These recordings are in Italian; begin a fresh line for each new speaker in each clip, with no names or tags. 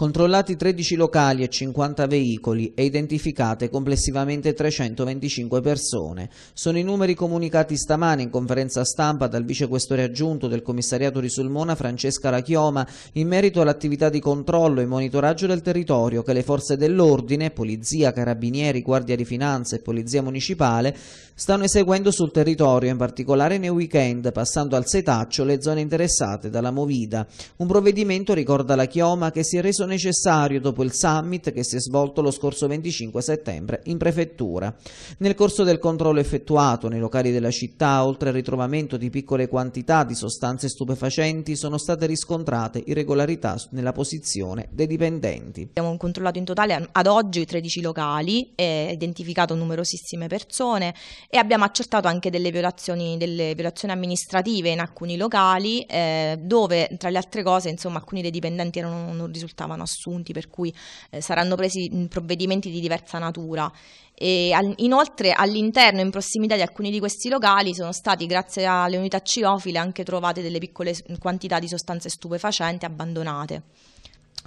controllati 13 locali e 50 veicoli e identificate complessivamente 325 persone. Sono i numeri comunicati stamane in conferenza stampa dal vicequestore aggiunto del commissariato di Sulmona Francesca Lachioma in merito all'attività di controllo e monitoraggio del territorio che le forze dell'ordine, polizia, carabinieri, guardia di finanza e polizia municipale stanno eseguendo sul territorio, in particolare nei weekend, passando al setaccio le zone interessate dalla Movida. Un provvedimento, ricorda Lachioma, che si è reso necessario dopo il summit che si è svolto lo scorso 25 settembre in prefettura. Nel corso del controllo effettuato nei locali della città, oltre al ritrovamento di piccole quantità di sostanze stupefacenti, sono state riscontrate irregolarità nella posizione dei dipendenti.
Abbiamo controllato in totale ad oggi 13 locali, eh, identificato numerosissime persone e abbiamo accertato anche delle violazioni, delle violazioni amministrative in alcuni locali eh, dove tra le altre cose insomma, alcuni dei dipendenti erano, non risultavano saranno assunti, per cui eh, saranno presi provvedimenti di diversa natura. E al, inoltre all'interno, in prossimità di alcuni di questi locali, sono stati, grazie alle unità cirofile, anche trovate delle piccole quantità di sostanze stupefacenti abbandonate.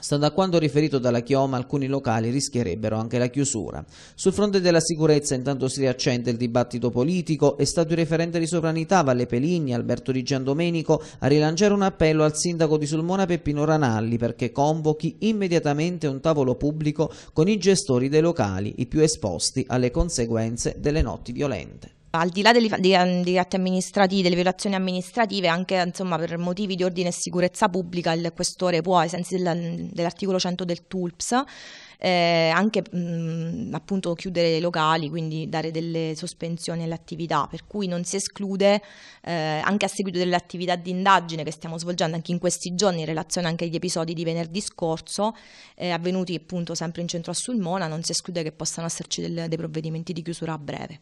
Stando a quanto riferito dalla Chioma, alcuni locali rischierebbero anche la chiusura. Sul fronte della sicurezza intanto si riaccende il dibattito politico e stato il referente di sovranità Valle Peligni, Alberto Di Giandomenico, a rilanciare un appello al sindaco di Sulmona Peppino Ranalli perché convochi immediatamente un tavolo pubblico con i gestori dei locali, i più esposti alle conseguenze delle notti violente
al di là degli, dei, degli, atti amministrativi, delle violazioni amministrative, anche insomma, per motivi di ordine e sicurezza pubblica il questore può, ai sensi del, dell'articolo 100 del TULPS, eh, anche mh, mm, appunto chiudere i locali, quindi dare delle sospensioni all'attività, per cui non si esclude eh, anche a seguito delle attività di indagine che stiamo svolgendo anche in questi giorni in relazione anche agli episodi di venerdì scorso eh, avvenuti appunto sempre in centro a Sulmona, non si esclude che possano esserci del, dei provvedimenti di chiusura a breve.